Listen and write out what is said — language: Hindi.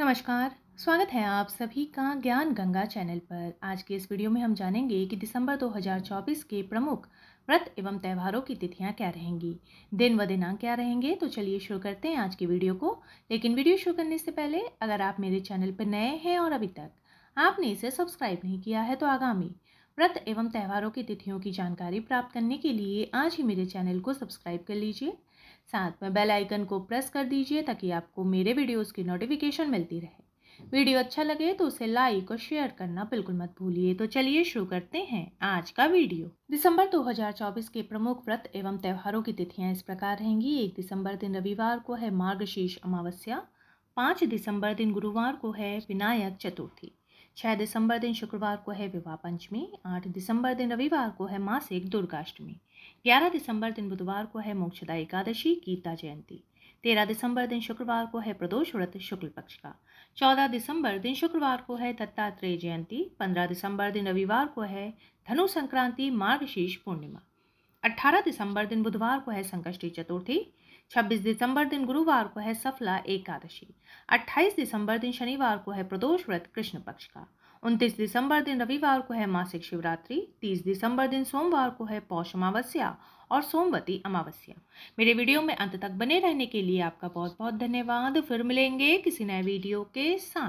नमस्कार स्वागत है आप सभी का ज्ञान गंगा चैनल पर आज के इस वीडियो में हम जानेंगे कि दिसंबर 2024 के प्रमुख व्रत एवं त्यौहारों की तिथियां क्या रहेंगी दिन व दिनांक क्या रहेंगे तो चलिए शुरू करते हैं आज की वीडियो को लेकिन वीडियो शुरू करने से पहले अगर आप मेरे चैनल पर नए हैं और अभी तक आपने इसे सब्सक्राइब नहीं किया है तो आगामी व्रत एवं त्यौहारों की तिथियों की जानकारी प्राप्त करने के लिए आज ही मेरे चैनल को सब्सक्राइब कर लीजिए साथ में बेल आइकन को प्रेस कर दीजिए ताकि आपको मेरे वीडियोस की नोटिफिकेशन मिलती रहे वीडियो अच्छा लगे तो उसे लाइक और शेयर करना बिल्कुल मत भूलिए तो चलिए शुरू करते हैं आज का वीडियो दिसंबर 2024 के प्रमुख व्रत एवं त्योहारों की तिथियां इस प्रकार रहेंगी एक दिसंबर दिन रविवार को है मार्गशीर्ष अमावस्या पाँच दिसंबर दिन गुरुवार को है विनायक चतुर्थी छः दिसंबर दिन शुक्रवार को है विवाह पंचमी आठ दिसंबर दिन रविवार को है मासिक दुर्गाष्टमी ग्यारह दिसंबर दिन बुधवार को है मोक्षदा एकादशी गीता जयंती तेरह दिसंबर दिन शुक्रवार को है प्रदोष व्रत शुक्ल पक्ष का चौदह दिसंबर दिन शुक्रवार को है दत्तात्रेय जयंती पंद्रह दिसंबर दिन रविवार को है धनु संक्रांति मार्गशीर्ष पूर्णिमा 18 दिसंबर दिन बुधवार को है संकष्टी चतुर्थी 26 दिसंबर दिन गुरुवार को है सफला एकादशी 28 दिसंबर दिन शनिवार को है प्रदोष व्रत कृष्ण पक्ष का 29 दिसंबर दिन रविवार को है मासिक शिवरात्रि 30 दिसंबर दिन सोमवार को है पौष अमावस्या और सोमवती अमावस्या मेरे वीडियो में अंत तक बने रहने के लिए आपका बहुत बहुत धन्यवाद फिर मिलेंगे किसी नए वीडियो के साथ